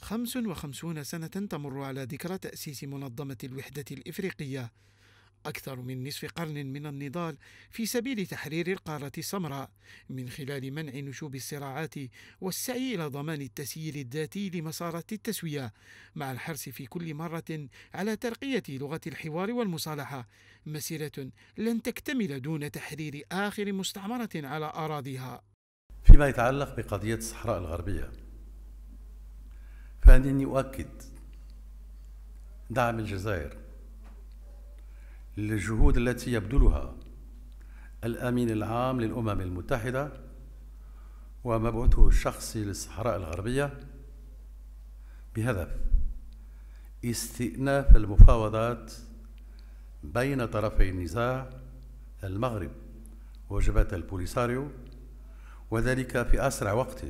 55 سنة تمر على ذكرى تأسيس منظمة الوحدة الإفريقية أكثر من نصف قرن من النضال في سبيل تحرير القارة السمراء من خلال منع نشوب الصراعات والسعي إلى ضمان التسييل الذاتي لمسارات التسوية مع الحرص في كل مرة على ترقية لغة الحوار والمصالحة مسيرة لن تكتمل دون تحرير آخر مستعمرة على أراضيها فيما يتعلق بقضية الصحراء الغربية فإنني أؤكد دعم الجزائر للجهود التي يبذلها الامين العام للامم المتحده ومبعوثه الشخصي للصحراء الغربيه بهدف استئناف المفاوضات بين طرفي النزاع المغرب وجبهه البوليساريو وذلك في اسرع وقت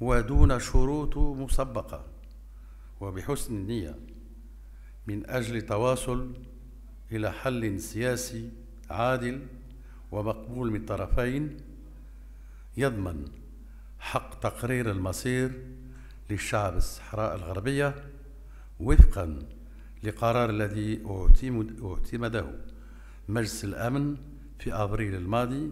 ودون شروط مسبقه وبحسن النيه من اجل تواصل إلى حل سياسي عادل ومقبول من الطرفين يضمن حق تقرير المصير للشعب الصحراء الغربية وفقا لقرار الذي اعتمده مجلس الأمن في أبريل الماضي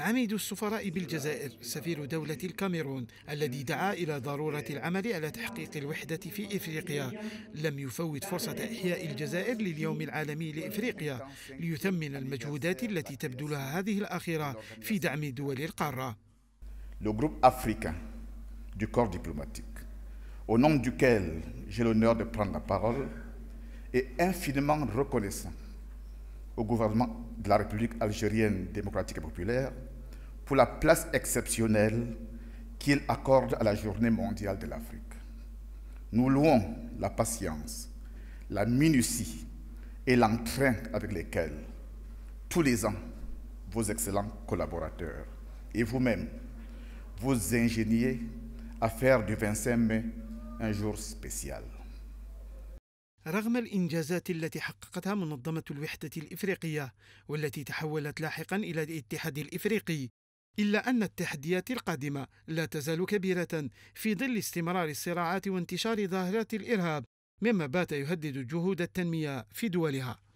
عميد السفراء بالجزائر سفير دولة الكاميرون الذي دعا إلى ضرورة العمل على تحقيق الوحدة في إفريقيا لم يفوت فرصة إحياء الجزائر لليوم العالمي لإفريقيا ليثمن المجهودات التي تبذلها هذه الأخيرة في دعم دول القارة Le groupe africain du corps diplomatique, au nom duquel j'ai l'honneur de prendre la parole, est infiniment reconnaissant au gouvernement de la République algérienne démocratique et populaire pour la place exceptionnelle qu'il accorde à la Journée mondiale de l'Afrique. Nous louons la patience, la minutie et l'entrain avec lesquels, tous les ans, vos excellents collaborateurs et vous-même vous ingéniez à faire du 25 mai un jour spécial. رغم الإنجازات التي حققتها منظمة الوحدة الإفريقية والتي تحولت لاحقا إلى الاتحاد الإفريقي إلا أن التحديات القادمة لا تزال كبيرة في ظل استمرار الصراعات وانتشار ظاهرة الإرهاب مما بات يهدد جهود التنمية في دولها